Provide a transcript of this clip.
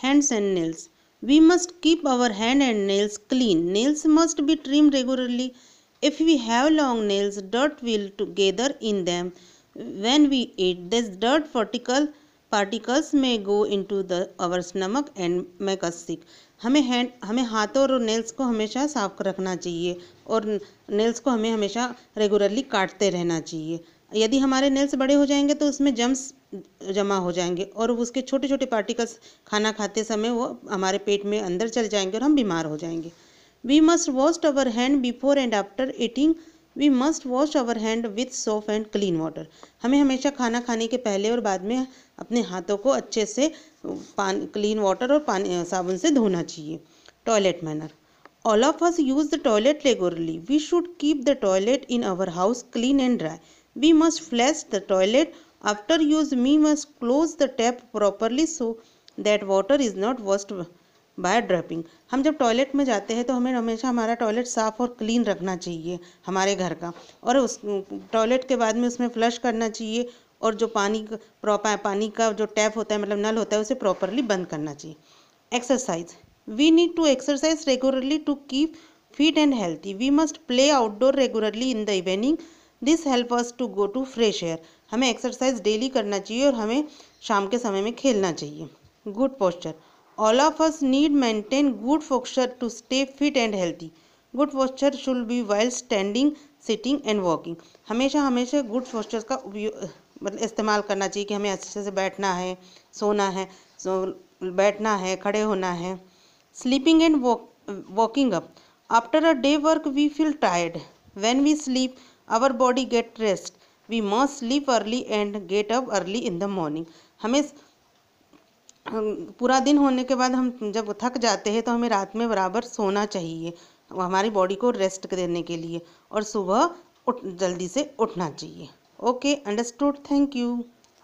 Hands and nails. We must keep our hand and nails clean. Nails must be trimmed regularly. If we have long nails, dirt will gather in them. When we eat, this dirt particle particles में go into the अवर नमक and make हमें hand हमें हाथों और nails को हमेशा साफ रखना चाहिए और नेल्स को हमें हमेशा रेगुलरली काटते रहना चाहिए यदि हमारे नेल्स बड़े हो जाएंगे तो उसमें जम्स जमा हो जाएंगे और उसके छोटे छोटे पार्टिकल्स खाना खाते समय वो हमारे पेट में अंदर चल जाएंगे और हम बीमार हो जाएंगे we must wash our hand before and after eating we must wash our hand with soap and clean water हमें हमेशा खाना खाने के पहले और बाद में अपने हाथों को अच्छे से पान क्लीन वाटर और पानी साबुन से धोना चाहिए toilet manner all of us use the toilet regularly we should keep the toilet in our house clean and dry we must flush the toilet after use we must close the tap properly so that water is not waste by dripping हम जब toilet में जाते हैं तो हमें हमेशा हमारा toilet साफ़ और क्लीन रखना चाहिए हमारे घर का और उस टॉयलेट के बाद में उसमें फ्लश करना चाहिए और जो पानी पानी का जो टैप होता है मतलब नल होता है उसे प्रॉपरली बंद करना चाहिए exercise we need to exercise regularly to keep fit and healthy we must play outdoor regularly in the evening this help us to go to fresh air हमें एक्सरसाइज डेली करना चाहिए और हमें शाम के समय में खेलना चाहिए good posture all of us need maintain good posture to stay fit and healthy good posture should be well standing sitting and walking हमेशा हमेशा गुड पोस्चर का उपयोग मतलब इस्तेमाल करना चाहिए कि हमें अच्छे से बैठना है सोना है सो बैठना है खड़े होना है sleeping and walking up after a day work we feel tired when we sleep our body get rest we must sleep early and get up early in the morning हमें पूरा दिन होने के बाद हम जब थक जाते हैं तो हमें रात में बराबर सोना चाहिए हमारी बॉडी को रेस्ट देने के लिए और सुबह उठ जल्दी से उठना चाहिए ओके अंडरस्टूड थैंक यू